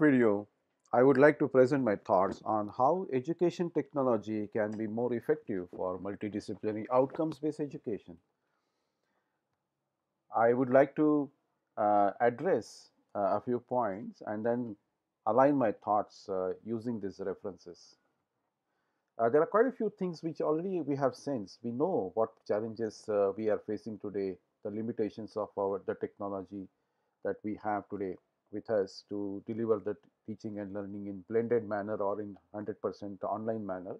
video, I would like to present my thoughts on how education technology can be more effective for multidisciplinary outcomes-based education. I would like to uh, address uh, a few points and then align my thoughts uh, using these references. Uh, there are quite a few things which already we have sensed. We know what challenges uh, we are facing today, the limitations of our the technology that we have today with us to deliver the teaching and learning in blended manner or in 100 percent online manner.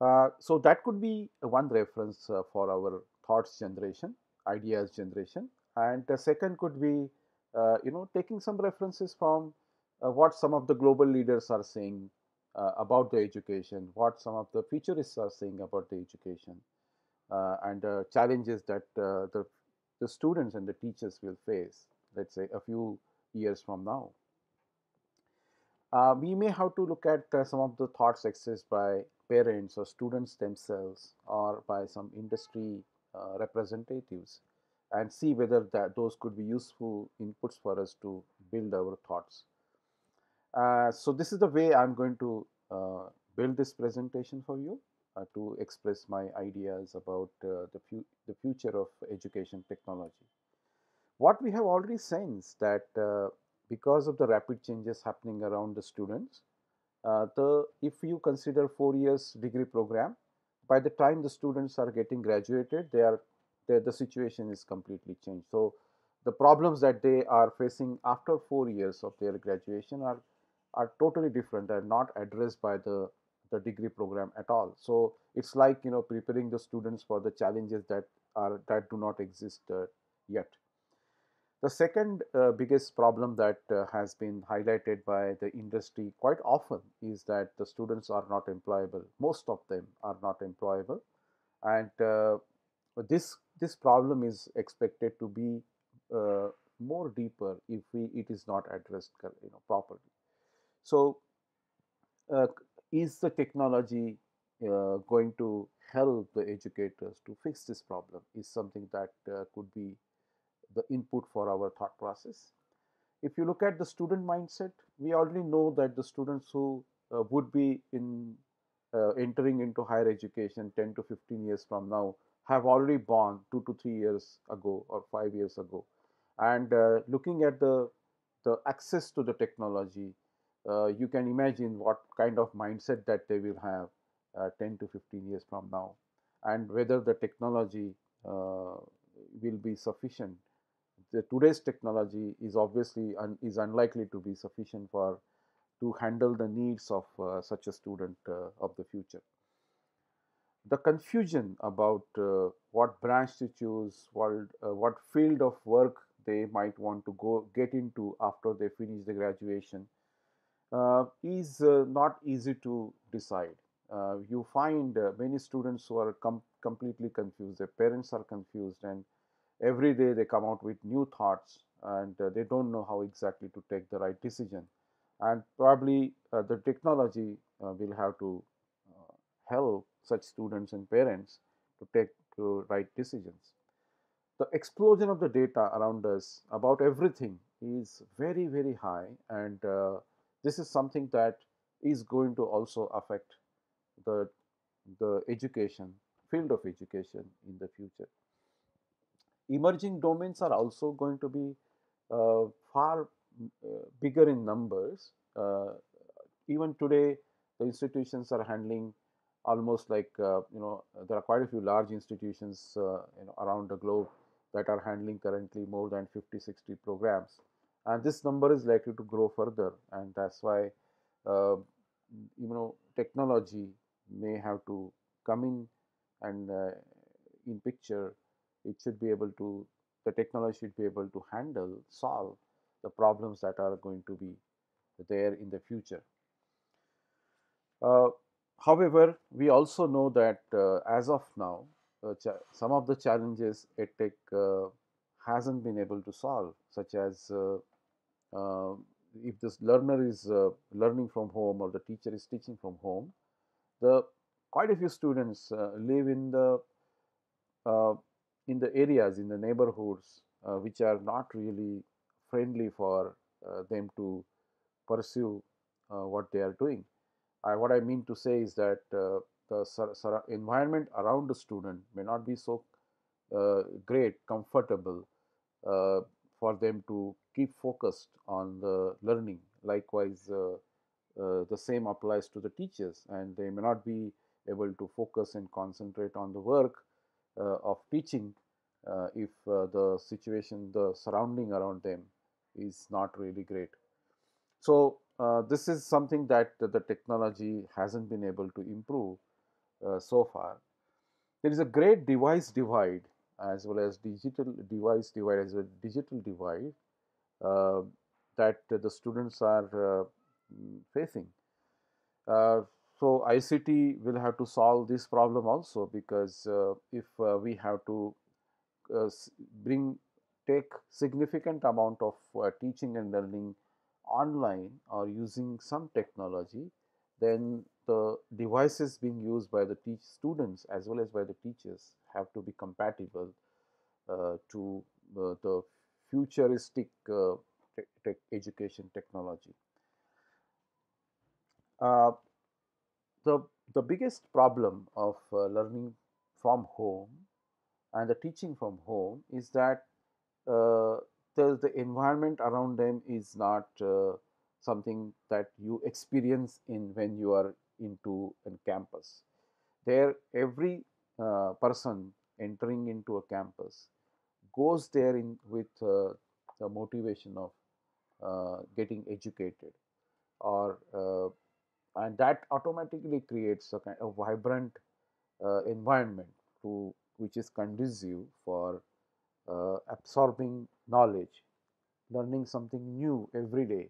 Uh, so, that could be one reference uh, for our thoughts generation, ideas generation and the second could be uh, you know taking some references from uh, what some of the global leaders are saying uh, about the education, what some of the futurists are saying about the education uh, and the challenges that the, the students and the teachers will face let's say a few years from now. Uh, we may have to look at uh, some of the thoughts expressed by parents or students themselves or by some industry uh, representatives and see whether that those could be useful inputs for us to build our thoughts. Uh, so this is the way I'm going to uh, build this presentation for you uh, to express my ideas about the, fu the future of education technology. What we have already sensed that uh, because of the rapid changes happening around the students, uh, the if you consider four years degree program, by the time the students are getting graduated, they are they, the situation is completely changed. So the problems that they are facing after four years of their graduation are are totally different. and not addressed by the the degree program at all. So it's like you know preparing the students for the challenges that are that do not exist uh, yet. The second uh, biggest problem that uh, has been highlighted by the industry quite often is that the students are not employable. Most of them are not employable, and uh, this this problem is expected to be uh, more deeper if we it is not addressed you know properly. So, uh, is the technology uh, going to help the educators to fix this problem? Is something that could be the input for our thought process. If you look at the student mindset, we already know that the students who uh, would be in uh, entering into higher education 10 to 15 years from now have already born 2 to 3 years ago or 5 years ago and uh, looking at the the access to the technology uh, you can imagine what kind of mindset that they will have uh, 10 to 15 years from now and whether the technology uh, will be sufficient the today's technology is obviously un, is unlikely to be sufficient for to handle the needs of uh, such a student uh, of the future. The confusion about uh, what branch to choose, what, uh, what field of work they might want to go get into after they finish the graduation uh, is uh, not easy to decide. you find many students who are com completely confused, their parents are confused and every day they come out with new thoughts and uh, they don't know how exactly to take the right decision and probably uh, the technology uh, will have to uh, help such students and parents to take the right decisions the explosion of the data around us about everything is very very high and uh, this is something that is going to also affect the the education field of education in the future emerging domains are also going to be uh, far uh, bigger in numbers. Uh, even today, the institutions are handling almost like uh, you know there are quite a few large institutions you know, around the globe that are handling currently more than 50 60 programs and this number is likely to grow further and that's why uh, you know technology may have to come in and uh, in picture it should be able to the technology should be able to handle solve the problems that are going to be there in the future. Uh, however, we also know that uh, as of now, uh, some of the challenges EdTech uh, hasn't been able to solve, such as uh, uh, if this learner is uh, learning from home or the teacher is teaching from home, the quite a few students live in the in the areas in the neighborhoods uh, which are not really friendly for uh, them to pursue uh, what they are doing. I, what I mean to say is that uh, the environment around the student may not be so uh, great, comfortable uh, for them to keep focused on the learning. Likewise, the same applies to the teachers and they may not be able to focus and concentrate on the work uh, of teaching uh, if uh, the situation, the surrounding around them is not really great. So, this is something that the technology hasn't been able to improve so far. There is a great device divide as well as digital device divide as well digital divide uh, that the students are uh, facing. Uh, so, ICT will have to solve this problem also because uh, if uh, we have to uh, bring take significant amount of uh, teaching and learning online or using some technology, then the devices being used by the teach students as well as by the teachers have to be compatible uh, to uh, the futuristic te te education technology. Uh, so, the biggest problem of uh, learning from home and the teaching from home is that uh, the, the environment around them is not uh, something that you experience in when you are into a campus. There, every uh, person entering into a campus goes there in with uh, the motivation of uh, getting educated or uh, and that automatically creates a, vibrant uh, environment to which is conducive for uh, absorbing knowledge learning something new every day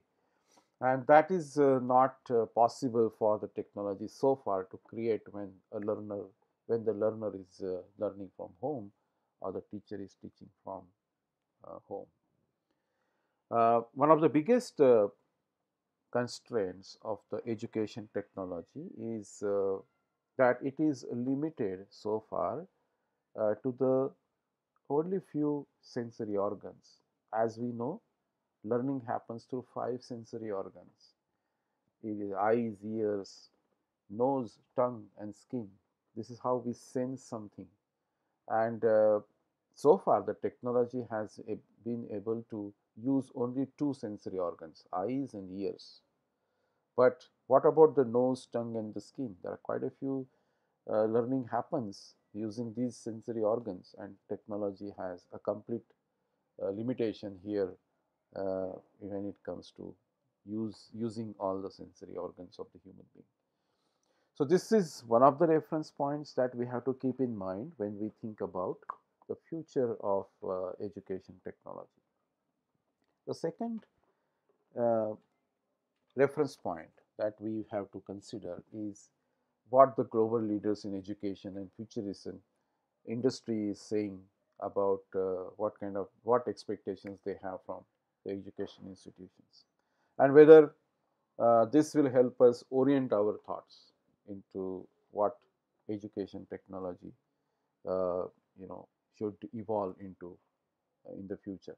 and that is uh, not uh, possible for the technology so far to create when a learner when the learner is uh, learning from home or the teacher is teaching from uh, home one of the biggest constraints of the education technology is uh, that it is limited so far uh, to the only few sensory organs. As we know, learning happens through five sensory organs. It is eyes, ears, nose, tongue and skin. This is how we sense something. And uh, so far the technology has eh, been able to use only two sensory organs, eyes and ears. But what about the nose, tongue and the skin? There are quite a few uh, learning happens using these sensory organs and technology has a complete uh, limitation here uh, when it comes to use using all the sensory organs of the human being. So, this is one of the reference points that we have to keep in mind when we think about the future of uh, education technology. The second uh, reference point that we have to consider is what the global leaders in education and futurism industry is saying about uh, what kind of what expectations they have from the education institutions and whether uh, this will help us orient our thoughts into what education technology uh, you know should evolve into in the future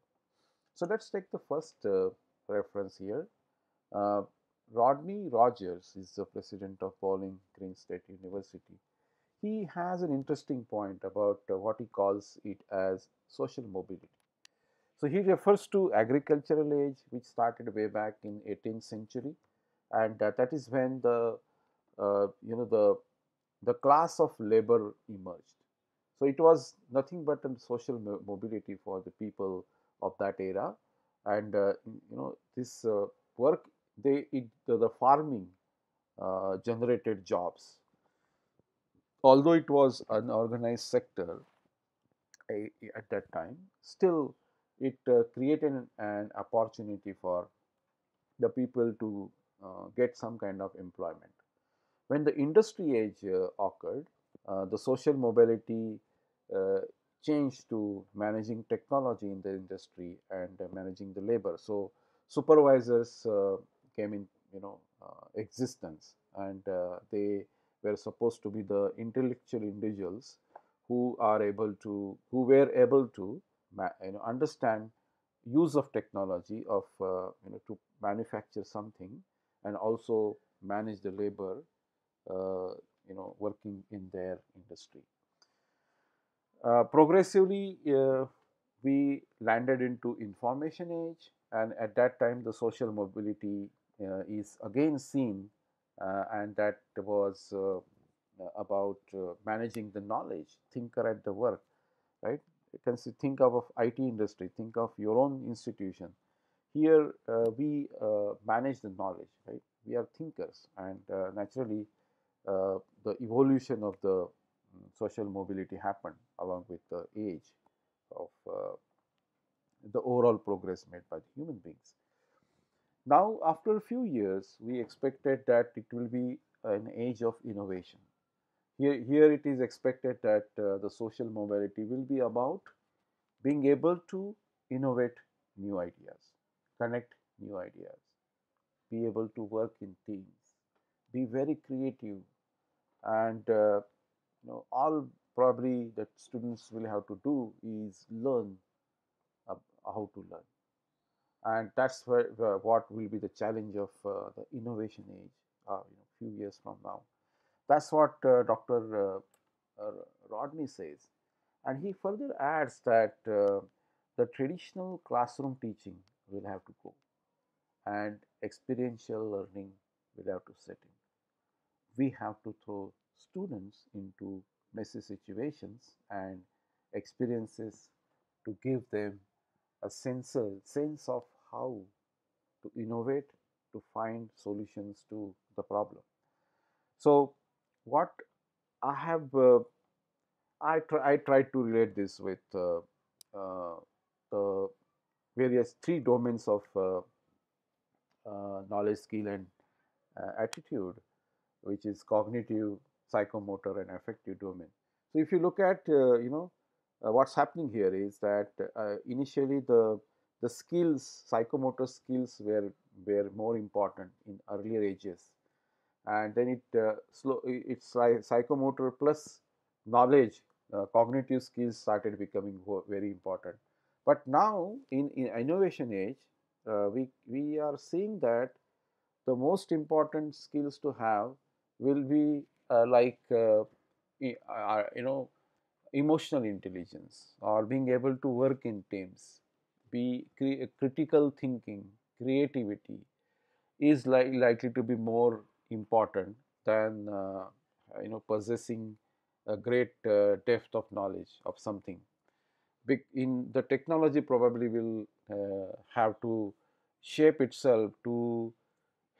so, let us take the first uh, reference here. Uh, Rodney Rogers is the president of Bowling Green State University. He has an interesting point about uh, what he calls it as social mobility. So, he refers to agricultural age which started way back in 18th century and uh, that is when the uh, you know the the class of labor emerged. So, it was nothing but a social mobility for the people of that era and uh, you know this uh, work they it, the, farming uh, generated jobs although it was an organized sector at that time still it uh, created an, an, opportunity for the people to uh, get some kind of employment when the industry age uh, occurred the social mobility change to managing technology in the industry and uh, managing the labor. So supervisors uh, came in, you know, uh, existence, and they were supposed to be the intellectual individuals who are able to, who were able to, you know, understand use of technology of uh, you know to manufacture something and also manage the labor uh, you know working in their industry uh, progressively, uh, we landed into information age and at that time the social mobility uh, is again seen and that was about managing the knowledge, thinker at the work, right. You can see, think of, of IT industry, think of your own institution, here uh, we uh, manage the knowledge right we are thinkers and uh, naturally the evolution of the social mobility happened along with the age of uh, the overall progress made by the human beings. Now, after a few years, we expected that it will be an age of innovation. Here, here it is expected that uh, the social mobility will be about being able to innovate new ideas, connect new ideas, be able to work in teams, be very creative, and uh, you know all probably that students will have to do is learn uh, how to learn and that's where, what will be the challenge of uh, the innovation age uh, you know few years from now that's what uh, dr uh, rodney says and he further adds that uh, the traditional classroom teaching will have to go and experiential learning will have to set in we have to throw students into messy situations and experiences to give them a sense, sense of how to innovate to find solutions to the problem. So, what I have uh, I try I tried to relate this with uh, uh, the various three domains of uh, uh, knowledge, skill, and uh, attitude, which is cognitive, psychomotor and affective domain. So, if you look at uh, you know uh, what's happening here is that uh, initially the the skills psychomotor skills were were more important in earlier ages and then it uh, slow it's psychomotor plus knowledge uh, cognitive skills started becoming very important but now in, in innovation age uh, we we are seeing that the most important skills to have will be uh, like uh, uh, you know emotional intelligence or being able to work in teams, be cre critical thinking, creativity is li likely to be more important than uh, you know possessing a great uh, depth of knowledge of something. Be in the technology probably will uh, have to shape itself to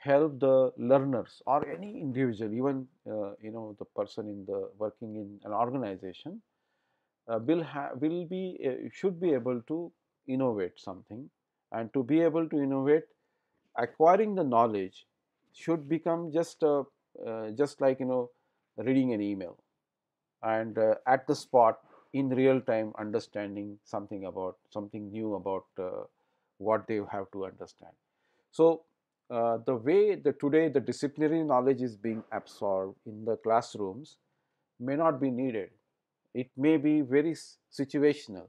help the learners or any individual even uh, you know the person in the working in an organization uh, will have will be uh, should be able to innovate something and to be able to innovate acquiring the knowledge should become just a, uh, uh, just like you know reading an email and uh, at the spot in real time understanding something about something new about what they have to understand so uh, the way that today the disciplinary knowledge is being absorbed in the classrooms may not be needed. It may be very situational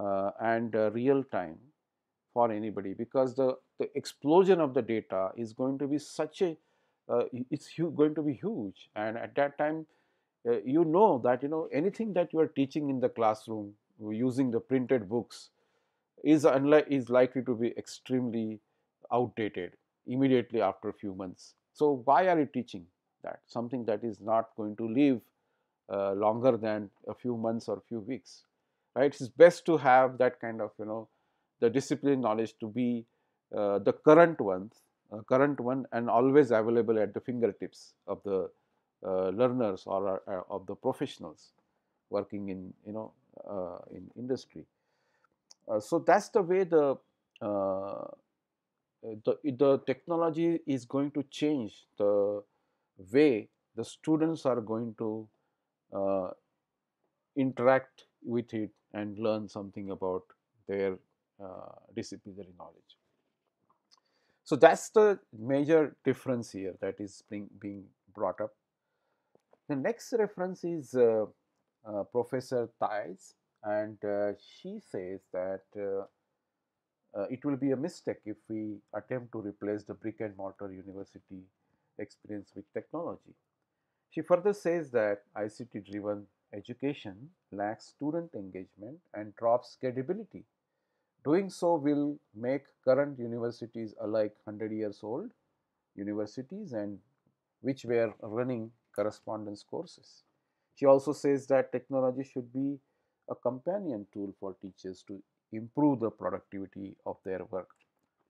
uh, and uh, real time for anybody because the, the explosion of the data is going to be such a, uh, it's going to be huge and at that time uh, you know that you know anything that you are teaching in the classroom using the printed books is, unlike, is likely to be extremely outdated immediately after a few months. So, why are you teaching that? Something that is not going to live uh, longer than a few months or few weeks, right? It is best to have that kind of, you know, the discipline knowledge to be uh, the current ones, uh, current one and always available at the fingertips of the uh, learners or uh, uh, of the professionals working in, you know, in industry. so, that is the way the uh, the, the technology is going to change the way the students are going to uh, interact with it and learn something about their uh, disciplinary knowledge. So that's the major difference here that is being, being brought up. The next reference is uh, uh Professor Thais and uh, she says that uh, it will be a mistake if we attempt to replace the brick and mortar university experience with technology. She further says that ICT driven education lacks student engagement and drops credibility. Doing so will make current universities alike 100 years old universities and which were running correspondence courses. She also says that technology should be a companion tool for teachers to improve the productivity of their work.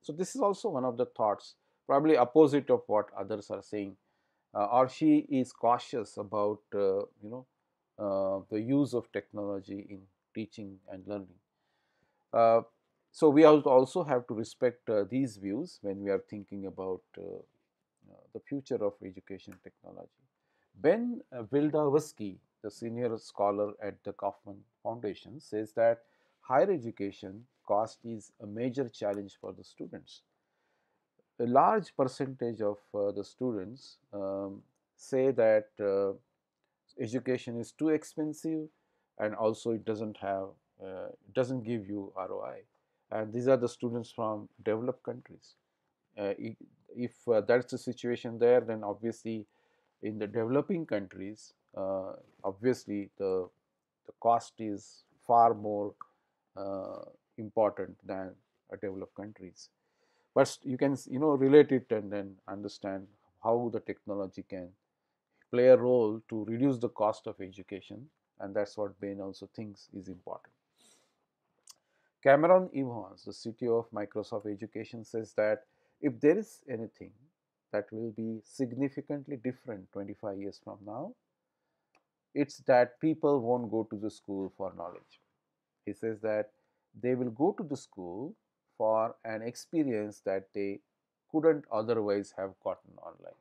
So, this is also one of the thoughts probably opposite of what others are saying uh, or she is cautious about uh, you know uh, the use of technology in teaching and learning. Uh, so, we also have to respect uh, these views when we are thinking about uh, the future of education technology. Ben Wildawersky, the senior scholar at the Kaufman Foundation says that higher education, cost is a major challenge for the students. A large percentage of uh, the students um, say that uh, education is too expensive and also it doesn't have, uh, it doesn't give you ROI. And these are the students from developed countries. Uh, if, if uh, that's the situation there, then obviously in the developing countries, uh, obviously the, the cost is far more uh, important than a developed countries. But you can you know relate it and then understand how the technology can play a role to reduce the cost of education and that's what Bain also thinks is important. Cameron Evans, the CTO of Microsoft Education says that if there is anything that will be significantly different 25 years from now, it's that people won't go to the school for knowledge he says that they will go to the school for an experience that they couldn't otherwise have gotten online.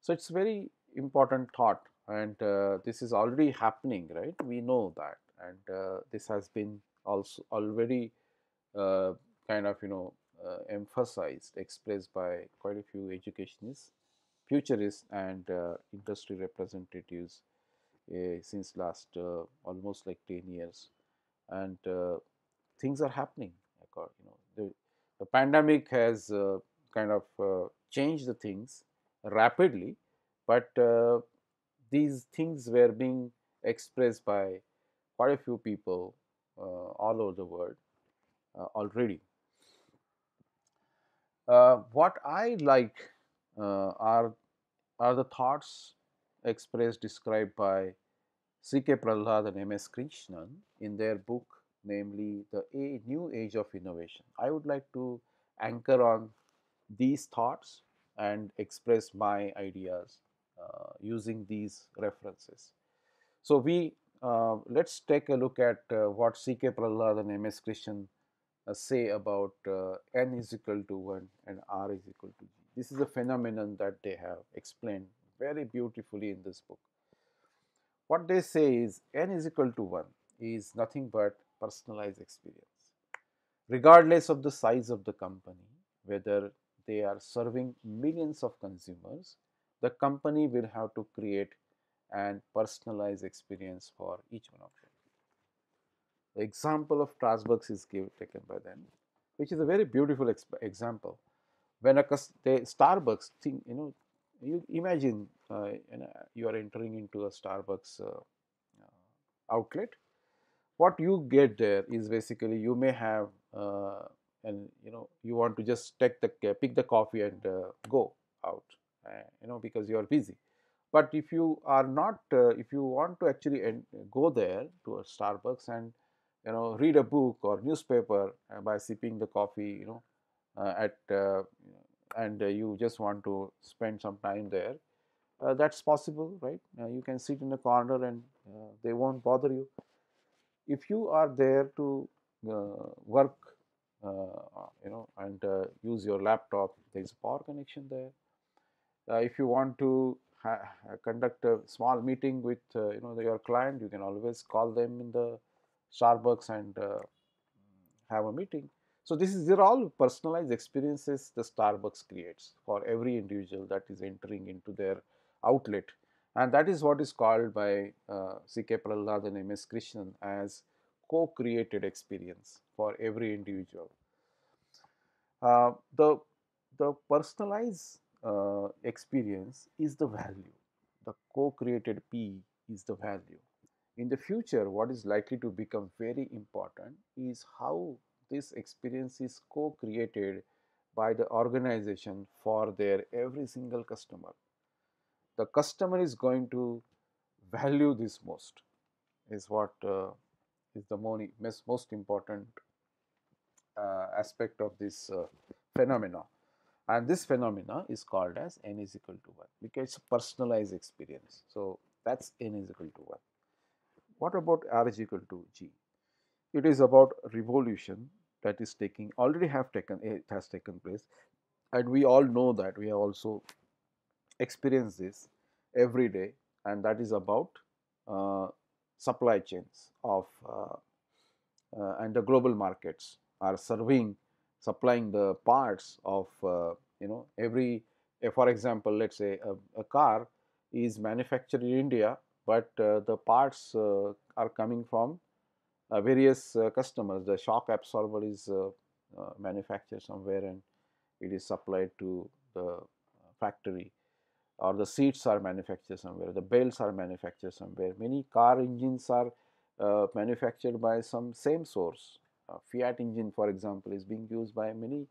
So, it is very important thought and uh, this is already happening right we know that and uh, this has been also already uh, kind of you know uh, emphasized expressed by quite a few educationists futurists and uh, industry representatives uh, since last almost like 10 years and uh, things are happening. Uh, you know, the, the pandemic has uh, kind of changed the things rapidly, but these things were being expressed by quite a few people uh, all over the world uh, already. Uh, what I like are are the thoughts expressed described by C. K. Prahlad and M. S. Krishnan in their book namely the A new age of innovation. I would like to anchor on these thoughts and express my ideas uh, using these references. So, we uh, let us take a look at uh, what C. K. Prahlad and M. S. Krishnan uh, say about uh, n is equal to 1 and r is equal to g. This is a phenomenon that they have explained very beautifully in this book. What they say is n is equal to 1 is nothing but personalized experience. Regardless of the size of the company, whether they are serving millions of consumers, the company will have to create and personalized experience for each one of them. The example of Trasbox is give, taken by them, which is a very beautiful example. When a they, Starbucks thing, you know, you imagine uh, uh, you are entering into a Starbucks uh, outlet. What you get there is basically you may have and you know you want to just take the pick the coffee and go out you know because you are busy but if you are not uh, if you want to actually go there to a starbucks and you know read a book or newspaper uh, by sipping the coffee you know uh, at and you just want to spend some time there uh, that is possible right. Uh, you can sit in a corner and uh, they will not bother you. If you are there to uh, work you know and use your laptop there is power connection there. if you want to conduct a small meeting with you know the, your client you can always call them in the Starbucks and have a meeting. So, this is are all personalized experiences the Starbucks creates for every individual that is entering into their outlet and that is what is called by uh, C.K. Prahlad and M.S. Krishnan as co-created experience for every individual. Uh, the, the personalized uh, experience is the value, the co-created P is the value. In the future, what is likely to become very important is how this experience is co-created by the organization for their every single customer the customer is going to value this most is what uh, is the money, most important uh, aspect of this uh, phenomena and this phenomena is called as n is equal to 1 because it's a personalized experience. So, that is n is equal to 1. What about r is equal to g? It is about revolution that is taking already have taken it has taken place and we all know that we have also experience this every day and that is about uh, supply chains of uh, uh, and the global markets are serving supplying the parts of uh, you know every eh, for example let's say a, a car is manufactured in india but the parts are coming from various customers the shock absorber is manufactured somewhere and it is supplied to the factory or the seats are manufactured somewhere, the belts are manufactured somewhere. Many car engines are uh, manufactured by some same source. Uh, Fiat engine, for example, is being used by many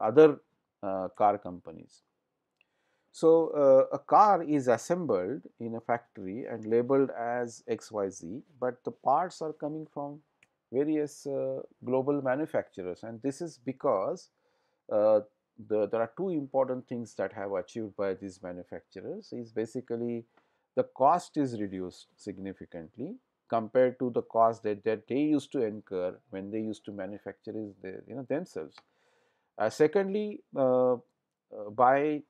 other uh, car companies. So, uh, a car is assembled in a factory and labeled as XYZ, but the parts are coming from various uh, global manufacturers and this is because the, there are two important things that have achieved by these manufacturers is basically the cost is reduced significantly compared to the cost that, that they used to incur when they used to manufacture is the you know themselves. Uh, secondly, uh, uh by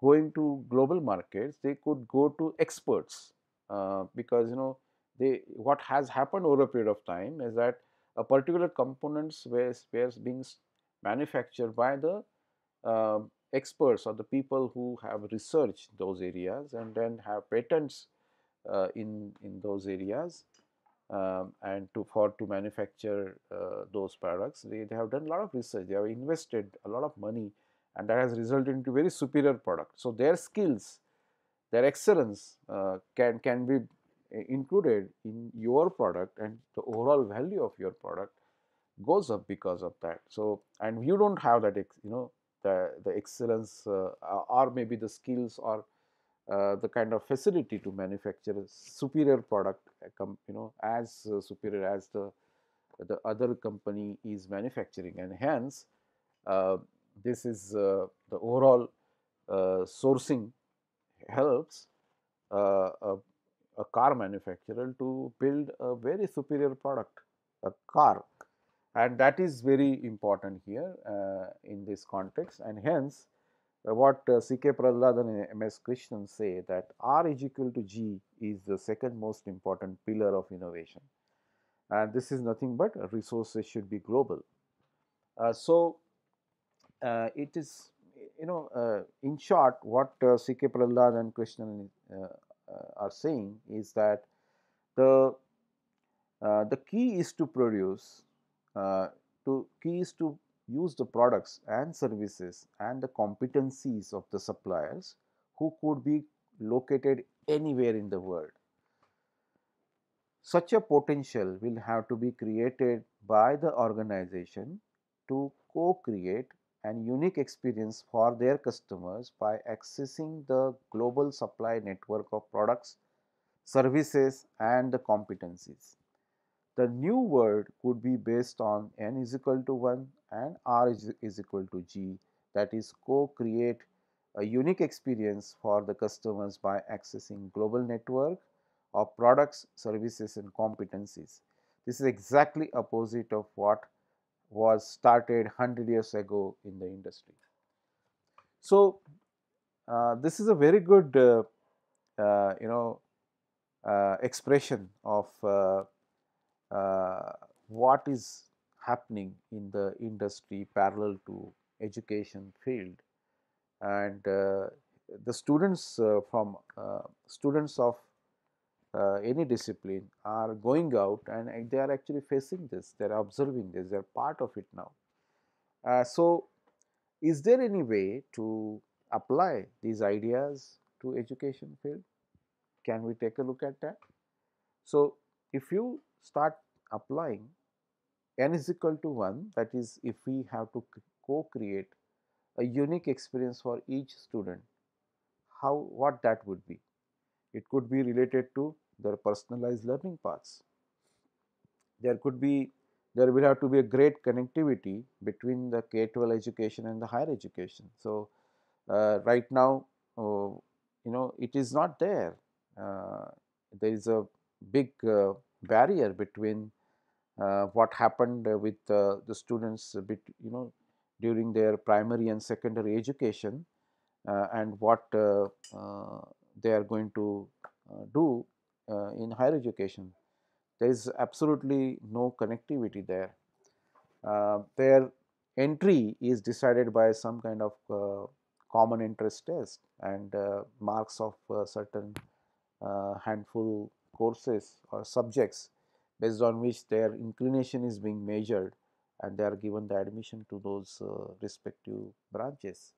going to global markets, they could go to experts uh, because you know they what has happened over a period of time is that a particular components were, were being manufactured by the um, experts or the people who have researched those areas and then have patents uh, in in those areas um, and to for to manufacture uh, those products they, they have done a lot of research they have invested a lot of money and that has resulted into very superior product so their skills their excellence uh, can can be eh, included in your product and the overall value of your product goes up because of that so and you don't have that you know the, the excellence uh, or maybe the skills or uh, the kind of facility to manufacture a superior product uh, you know as superior as the the other company is manufacturing and hence uh, this is uh, the overall uh, sourcing helps a, a, car manufacturer to build a very superior product a car and that is very important here uh, in this context and hence uh, what uh, C.K. Prahladan and M.S. Krishnan say that R is equal to G is the second most important pillar of innovation and this is nothing but resources should be global. Uh, so, uh, it is you know uh, in short what C.K. Prahladan and Krishnan are saying is that the the key is to produce uh, to key is to use the products and services and the competencies of the suppliers who could be located anywhere in the world. Such a potential will have to be created by the organization to co-create an unique experience for their customers by accessing the global supply network of products, services and the competencies the new word could be based on n is equal to 1 and r is, is equal to g that is co-create a unique experience for the customers by accessing global network of products, services and competencies. This is exactly opposite of what was started 100 years ago in the industry. So, uh, this is a very good uh, uh, you know uh, expression of uh, what is happening in the industry parallel to education field and uh, the students uh, from uh, students of uh, any discipline are going out and they are actually facing this they are observing this they are part of it now uh, so is there any way to apply these ideas to education field can we take a look at that so if you start applying n is equal to 1 that is if we have to co-create a unique experience for each student how what that would be it could be related to their personalized learning paths there could be there will have to be a great connectivity between the K-12 education and the higher education. So, uh, right now, uh, you know, it is not there. Uh, there is a big uh, barrier between uh, what happened with uh, the students bit you know during their primary and secondary education uh, and what they are going to do in higher education. There is absolutely no connectivity there. their entry is decided by some kind of common interest test and uh, marks of uh, certain uh, handful courses or subjects based on which their inclination is being measured and they are given the admission to those uh, respective branches.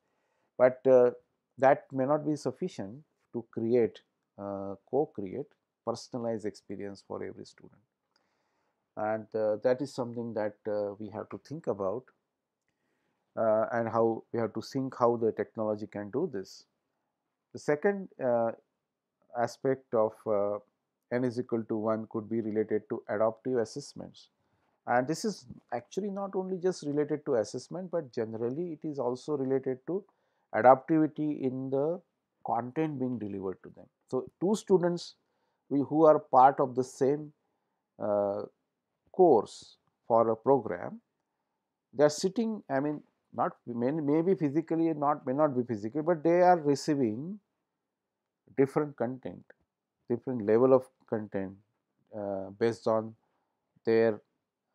But uh, that may not be sufficient to create uh, co-create personalized experience for every student and uh, that is something that uh, we have to think about uh, and how we have to think how the technology can do this. The second aspect of n is equal to 1 could be related to adaptive assessments. And this is actually not only just related to assessment, but generally it is also related to adaptivity in the content being delivered to them. So, two students who are part of the same uh, course for a program, they are sitting, I mean not may, maybe physically not may not be physically, but they are receiving different content different level of content uh, based on their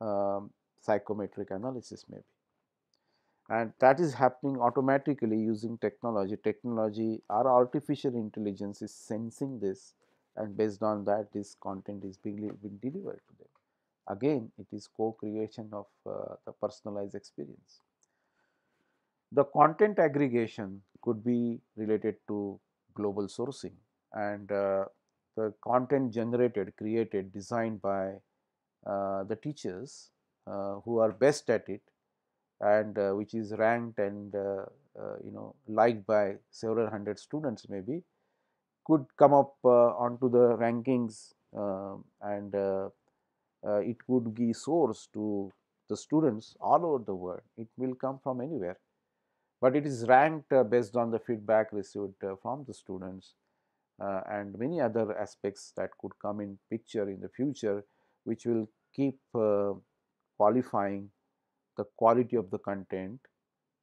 um, psychometric analysis maybe. And that is happening automatically using technology. Technology or artificial intelligence is sensing this and based on that this content is being, being delivered to them. Again it is co-creation of uh, the personalized experience. The content aggregation could be related to global sourcing and uh, the content generated, created, designed by uh, the teachers uh, who are best at it and uh, which is ranked and uh, uh, you know liked by several hundred students maybe could come up uh, onto the rankings um, and it could be source to the students all over the world. It will come from anywhere, but it is ranked based on the feedback received from the students uh, and many other aspects that could come in picture in the future which will keep uh, qualifying the quality of the content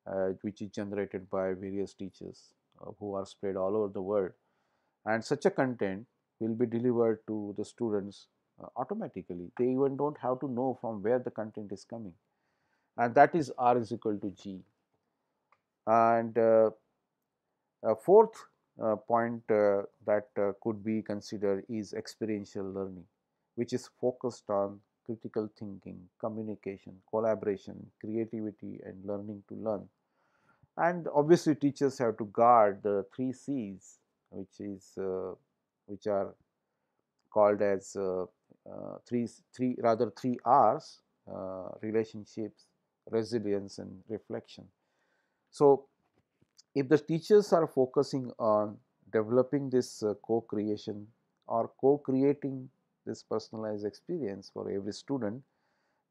uh, which is generated by various teachers uh, who are spread all over the world and such a content will be delivered to the students uh, automatically they even don't have to know from where the content is coming and that is r is equal to g and uh, fourth uh, point uh, that uh, could be considered is experiential learning, which is focused on critical thinking, communication, collaboration, creativity and learning to learn. And obviously teachers have to guard the three C's which is uh, which are called as uh, uh, three three rather three R's relationships, resilience and reflection. So, if the teachers are focusing on developing this uh, co-creation or co-creating this personalized experience for every student,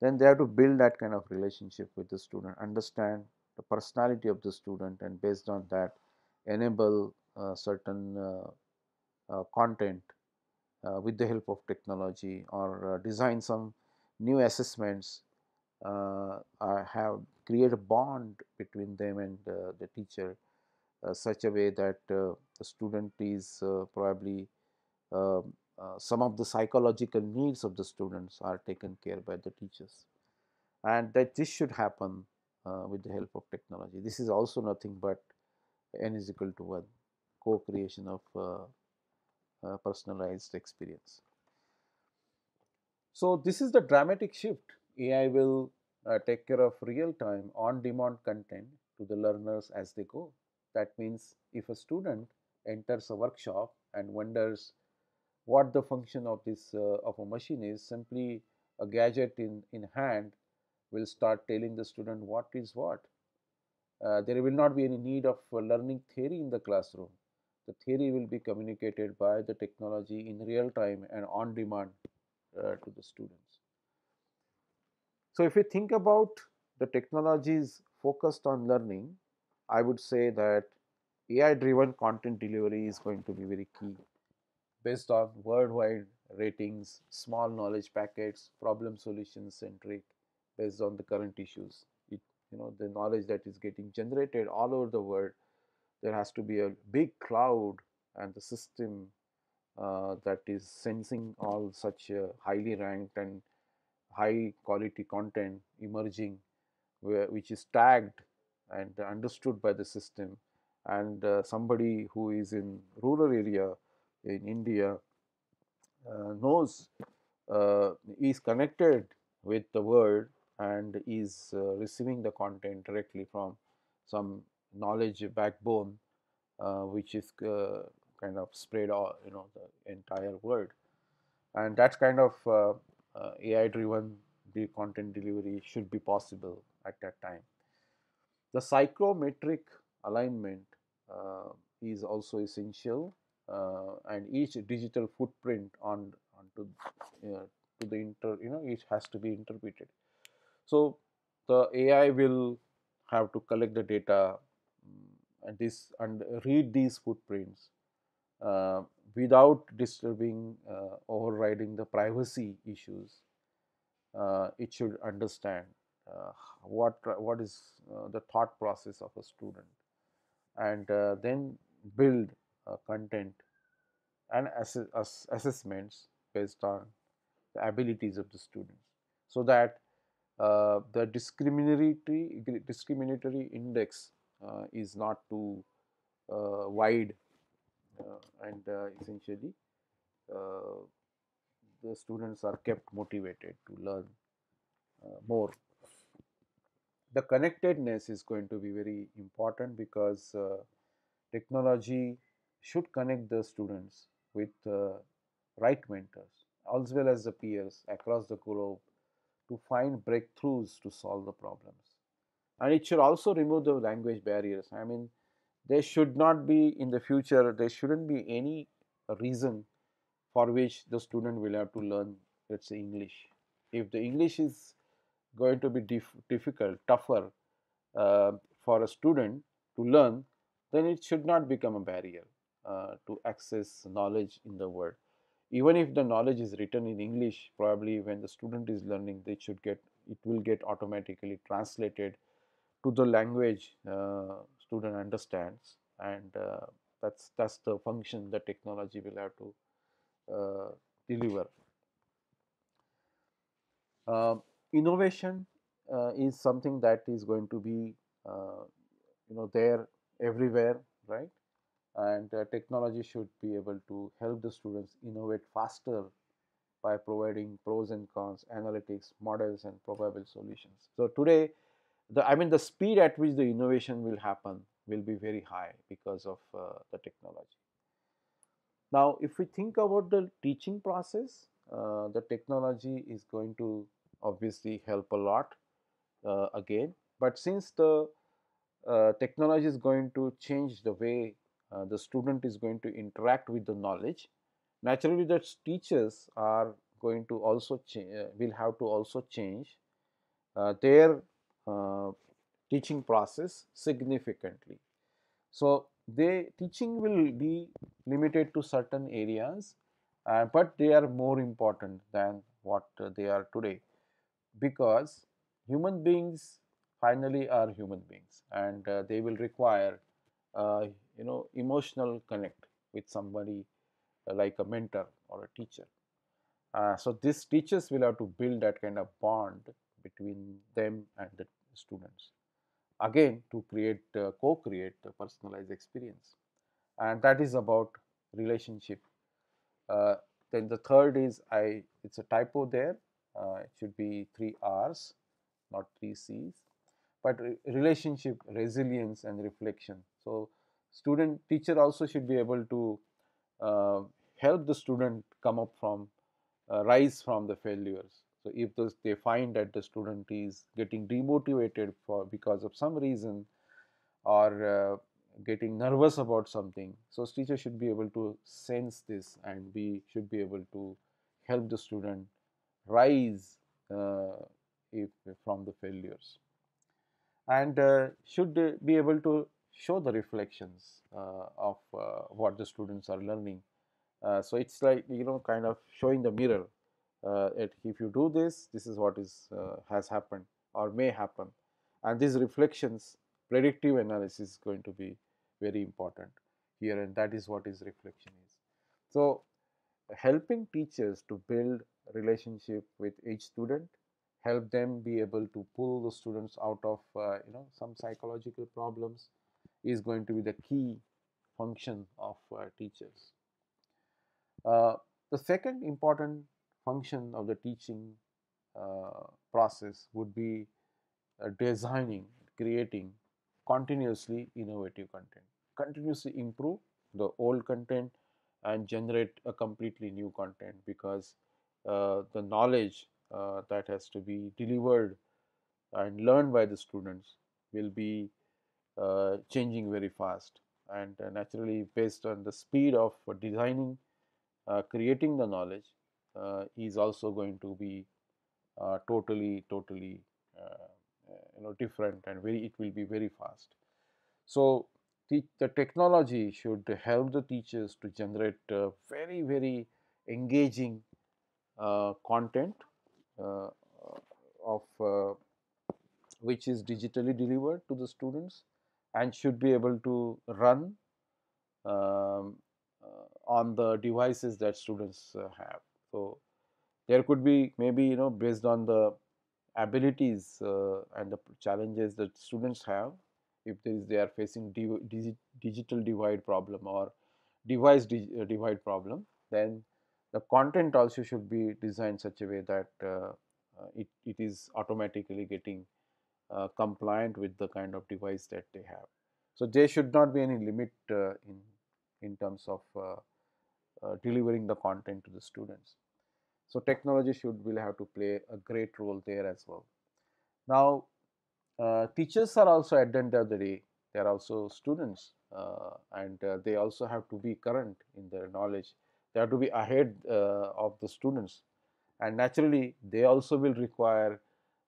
then they have to build that kind of relationship with the student, understand the personality of the student and based on that enable uh, certain uh, uh content uh, with the help of technology or uh, design some new assessments have create a bond between them and the teacher uh, such a way that uh, the student is uh, probably um, some of the psychological needs of the students are taken care by the teachers and that this should happen with the help of technology. This is also nothing but n is equal to 1 co-creation of uh, personalized experience. So, this is the dramatic shift AI will uh, take care of real time on demand content to the learners as they go that means if a student enters a workshop and wonders what the function of this uh, of a machine is, simply a gadget in, in hand will start telling the student what is what. Uh, there will not be any need of uh, learning theory in the classroom. The theory will be communicated by the technology in real time and on demand uh, to the students. So, if we think about the technologies focused on learning, I would say that AI driven content delivery is going to be very key based on worldwide ratings, small knowledge packets, problem solution centric based on the current issues. It, you know, the knowledge that is getting generated all over the world, there has to be a big cloud and the system uh, that is sensing all such uh, highly ranked and high quality content emerging, where, which is tagged and understood by the system and uh, somebody who is in rural area in India uh, knows uh, is connected with the world and is uh, receiving the content directly from some knowledge backbone uh, which is uh, kind of spread all you know the entire world and that kind of AI driven the content delivery should be possible at that time. The psychrometric alignment uh, is also essential uh, and each digital footprint on, on to, uh, to the inter you know each has to be interpreted. So, the AI will have to collect the data mm, and this and read these footprints uh, without disturbing uh, overriding the privacy issues uh, it should understand uh, what what is uh, the thought process of a student and uh, then build content and ass ass assessments based on the abilities of the students so that uh, the discriminatory discriminatory index uh, is not too uh, wide and essentially the students are kept motivated to learn more the connectedness is going to be very important because uh, technology should connect the students with uh, right mentors as well as the peers across the globe to find breakthroughs to solve the problems and it should also remove the language barriers i mean there should not be in the future there shouldn't be any reason for which the student will have to learn let's say english if the english is going to be dif difficult, tougher uh, for a student to learn, then it should not become a barrier uh, to access knowledge in the world. Even if the knowledge is written in English, probably when the student is learning, they should get it will get automatically translated to the language uh, student understands, and uh, that's that's the function that technology will have to uh, deliver. Um, innovation uh, is something that is going to be uh, you know there everywhere right and uh, technology should be able to help the students innovate faster by providing pros and cons analytics models and probable solutions so today the i mean the speed at which the innovation will happen will be very high because of uh, the technology now if we think about the teaching process uh, the technology is going to obviously help a lot uh, again. But since the uh, technology is going to change the way uh, the student is going to interact with the knowledge, naturally the teachers are going to also change. Uh, will have to also change uh, their uh, teaching process significantly. So, the teaching will be limited to certain areas uh, but they are more important than what uh, they are today because human beings finally are human beings and uh, they will require uh, you know emotional connect with somebody uh, like a mentor or a teacher uh, so these teachers will have to build that kind of bond between them and the students again to create uh, co-create the personalized experience and that is about relationship uh, then the third is i it's a typo there uh, it should be 3 R's not 3 C's but re relationship resilience and reflection. So, student teacher also should be able to uh, help the student come up from uh, rise from the failures. So, if those they find that the student is getting demotivated for because of some reason or uh, getting nervous about something. So, teacher should be able to sense this and we should be able to help the student rise uh, if, from the failures and uh, should be able to show the reflections uh, of what the students are learning. so it's like you know kind of showing the mirror uh, if you do this this is what is uh, has happened or may happen and these reflections predictive analysis is going to be very important here and that is what is reflection is so helping teachers to build relationship with each student help them be able to pull the students out of uh, you know some psychological problems is going to be the key function of uh, teachers uh, the second important function of the teaching uh, process would be uh, designing creating continuously innovative content continuously improve the old content and generate a completely new content because uh, the knowledge uh, that has to be delivered and learned by the students will be uh, changing very fast and naturally based on the speed of designing creating the knowledge is also going to be totally totally you know different and very it will be very fast. So, the, the technology should help the teachers to generate uh, very very engaging uh, content uh, of uh, which is digitally delivered to the students and should be able to run um, on the devices that students have. So, there could be maybe you know based on the abilities uh, and the challenges that students have if there is they are facing di digi digital divide problem or device di divide problem then the content also should be designed such a way that uh, uh, it, it is automatically getting uh, compliant with the kind of device that they have. So, there should not be any limit in, in terms of delivering the content to the students. So, technology should will have to play a great role there as well. Now, uh, teachers are also at the end of the day, they are also students uh, and uh, they also have to be current in their knowledge they have to be ahead uh, of the students and naturally they also will require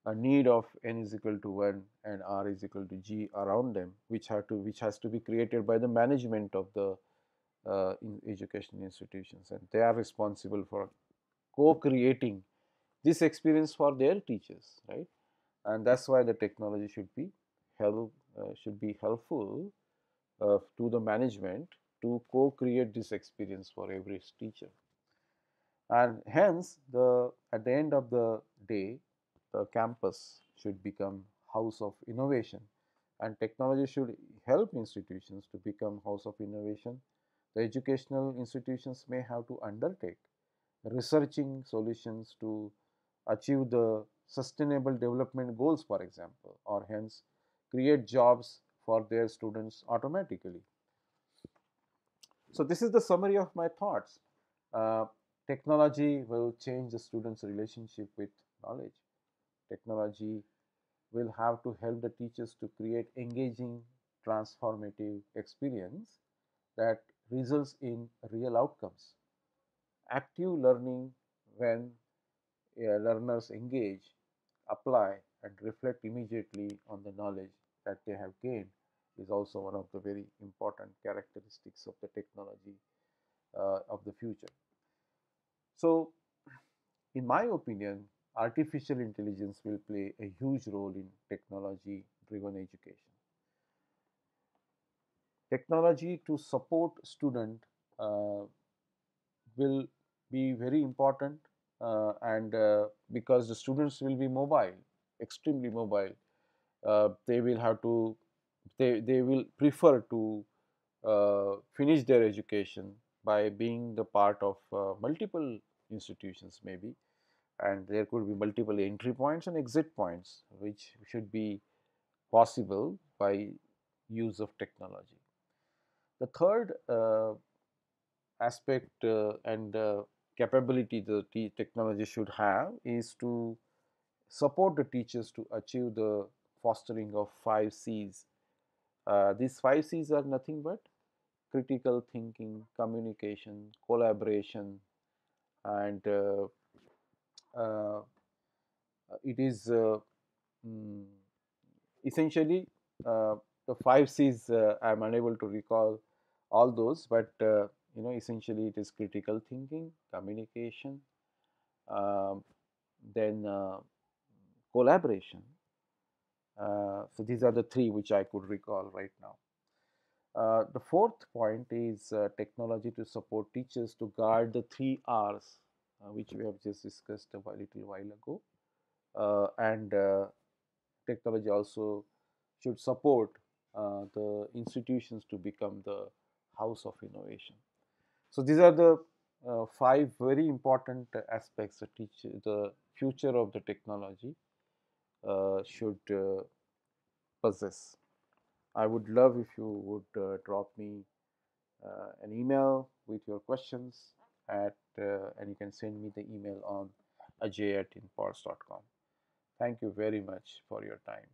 a need of n is equal to 1 and r is equal to g around them which have to which has to be created by the management of the uh, in education institutions and they are responsible for co-creating this experience for their teachers right and that's why the technology should be help uh, should be helpful uh, to the management to co-create this experience for every teacher. And hence, the at the end of the day, the campus should become house of innovation and technology should help institutions to become house of innovation. The educational institutions may have to undertake researching solutions to achieve the sustainable development goals for example or hence create jobs for their students automatically. So, this is the summary of my thoughts. Uh, technology will change the student's relationship with knowledge. Technology will have to help the teachers to create engaging, transformative experience that results in real outcomes. Active learning when uh, learners engage, apply and reflect immediately on the knowledge that they have gained is also one of the very important characteristics of the technology uh, of the future. So, in my opinion, artificial intelligence will play a huge role in technology driven education. Technology to support student uh, will be very important uh, and uh, because the students will be mobile, extremely mobile, uh, they will have to they, they will prefer to uh, finish their education by being the part of uh, multiple institutions maybe and there could be multiple entry points and exit points which should be possible by use of technology. The third uh, aspect uh, and uh, capability the technology should have is to support the teachers to achieve the fostering of five C's uh, these five C's are nothing but critical thinking, communication, collaboration, and uh, uh, it is mm, essentially the five C's I am unable to recall all those, but you know essentially it is critical thinking, communication, um, then collaboration uh, so these are the three which I could recall right now. Uh, the fourth point is uh, technology to support teachers to guard the three R's, uh, which we have just discussed a little while ago. Uh, and uh, technology also should support the institutions to become the house of innovation. So these are the five very important aspects of teach the future of the technology uh, should uh, possess. I would love if you would uh, drop me an email with your questions at and you can send me the email on ajay at Thank you very much for your time.